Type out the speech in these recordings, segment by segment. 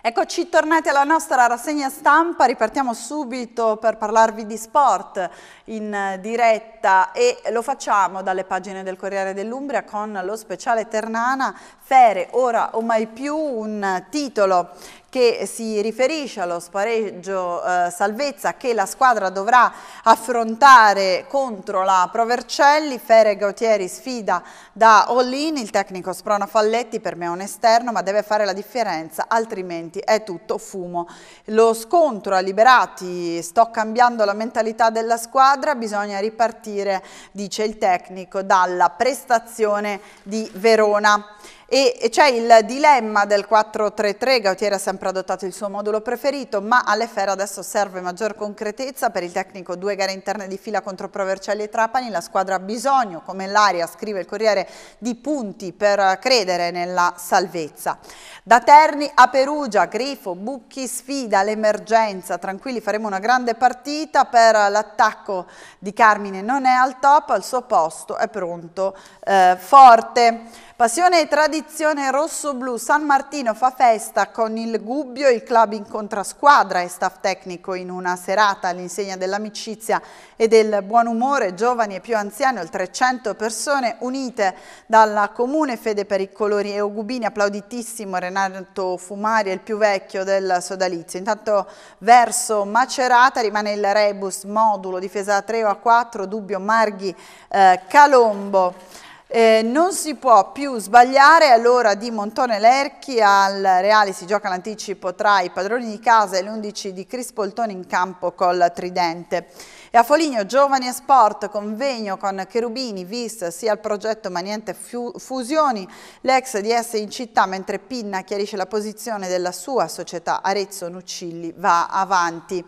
Eccoci tornati alla nostra rassegna stampa, ripartiamo subito per parlarvi di sport in diretta e lo facciamo dalle pagine del Corriere dell'Umbria con lo speciale Ternana Fere, ora o mai più, un titolo che si riferisce allo spareggio eh, salvezza che la squadra dovrà affrontare contro la Provercelli, Fere Gautieri sfida da Ollin, il tecnico sprona Falletti per me è un esterno ma deve fare la differenza altrimenti è tutto fumo. Lo scontro a Liberati, sto cambiando la mentalità della squadra, bisogna ripartire dice il tecnico dalla prestazione di Verona e c'è il dilemma del 4-3-3, Gautier ha sempre adottato il suo modulo preferito, ma all'Efera adesso serve maggior concretezza, per il tecnico due gare interne di fila contro Provercelli e Trapani, la squadra ha bisogno, come l'aria scrive il Corriere, di punti per credere nella salvezza. Da Terni a Perugia, Grifo, Bucchi sfida l'emergenza, tranquilli faremo una grande partita per l'attacco di Carmine, non è al top, al suo posto è pronto, eh, forte. Passione e tradizione tradizione rosso-blu, San Martino fa festa con il Gubbio, il club incontra squadra e staff tecnico in una serata all'insegna dell'amicizia e del buon umore, giovani e più anziani, oltre 100 persone unite dalla comune Fede per i colori e Ogubini, applauditissimo Renato Fumari, il più vecchio del sodalizio. Intanto verso Macerata rimane il Rebus, modulo, difesa 3 o a 4, Dubbio, Marghi, eh, Calombo. Eh, non si può più sbagliare all'ora di Montone Lerchi, al Reale si gioca l'anticipo tra i padroni di casa e l'11 di Crispoltoni in campo col Tridente. E a Foligno Giovani e Sport, convegno con Cherubini, VIS, sia il progetto ma niente fusioni, l'ex DS in città mentre Pinna chiarisce la posizione della sua società Arezzo Nuccilli va avanti.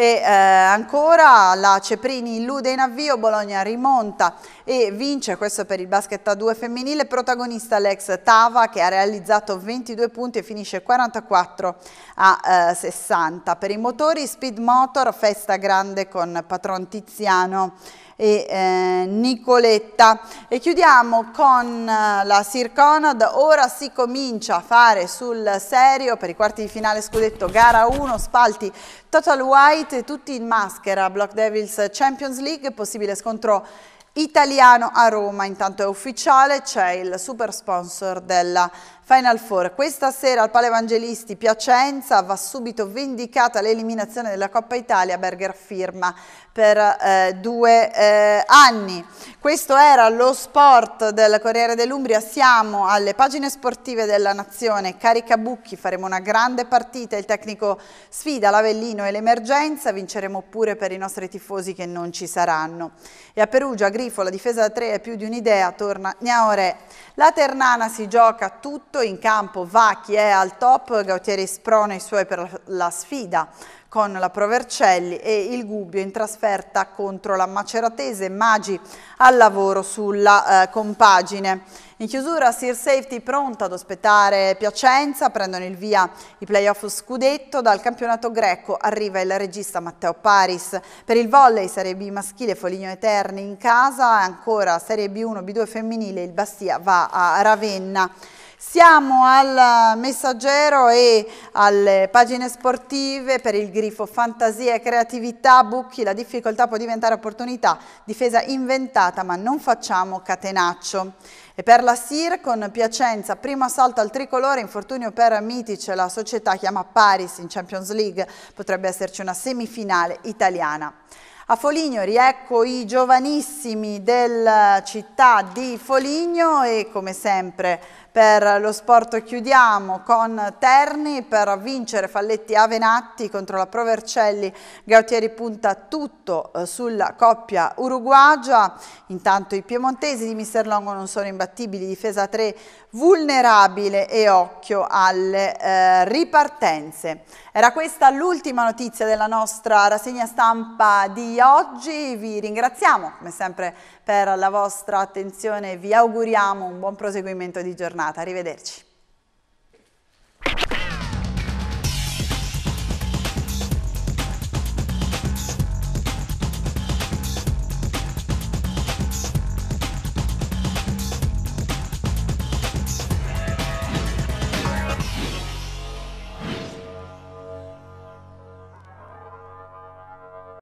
E eh, ancora la Ceprini illude in avvio, Bologna rimonta e vince, questo per il basket a due femminile, protagonista l'ex Tava che ha realizzato 22 punti e finisce 44 a eh, 60. Per i motori Speed Motor, festa grande con Patron Tiziano e eh, Nicoletta. E chiudiamo con eh, la Sir Conad, ora si comincia a fare sul serio per i quarti di finale scudetto gara 1, Spalti Total White Night, tutti in maschera, Block Devils Champions League, possibile scontro italiano a Roma, intanto è ufficiale, c'è il super sponsor della Final Four. Questa sera al Palo Evangelisti Piacenza va subito vendicata l'eliminazione della Coppa Italia, Berger firma per eh, due eh, anni. Questo era lo sport del Corriere dell'Umbria, siamo alle pagine sportive della Nazione, Caricabucchi, faremo una grande partita, il tecnico sfida l'Avellino e l'Emergenza, vinceremo pure per i nostri tifosi che non ci saranno. E a Perugia, Grifo, la difesa da tre è più di un'idea, torna Gnaorè. La Ternana si gioca tutto in campo, va chi è al top, Gautieri sprona i suoi per la sfida con la Provercelli e il Gubbio in trasferta contro la Maceratese Magi al lavoro sulla eh, compagine. In chiusura Sir Safety pronta ad ospitare Piacenza, prendono il via i playoff scudetto, dal campionato greco arriva il regista Matteo Paris. Per il volley Serie B maschile Foligno Eterni in casa, ancora Serie B1, B2 femminile, il Bastia va a Ravenna. Siamo al messaggero e alle pagine sportive per il grifo fantasia e creatività, Bucchi, la difficoltà può diventare opportunità, difesa inventata ma non facciamo catenaccio. E per la SIR con Piacenza, primo assalto al tricolore, infortunio per Mitic, la società chiama Paris in Champions League, potrebbe esserci una semifinale italiana. A Foligno riecco i giovanissimi della città di Foligno e come sempre per lo sport chiudiamo con Terni per vincere Falletti Avenatti contro la Provercelli. Gautieri punta tutto eh, sulla coppia uruguagia. Intanto i piemontesi di Mister Longo non sono imbattibili, difesa 3 vulnerabile e occhio alle eh, ripartenze. Era questa l'ultima notizia della nostra rassegna stampa di oggi. Vi ringraziamo come sempre per la vostra attenzione. Vi auguriamo un buon proseguimento di giornata giornata, arrivederci.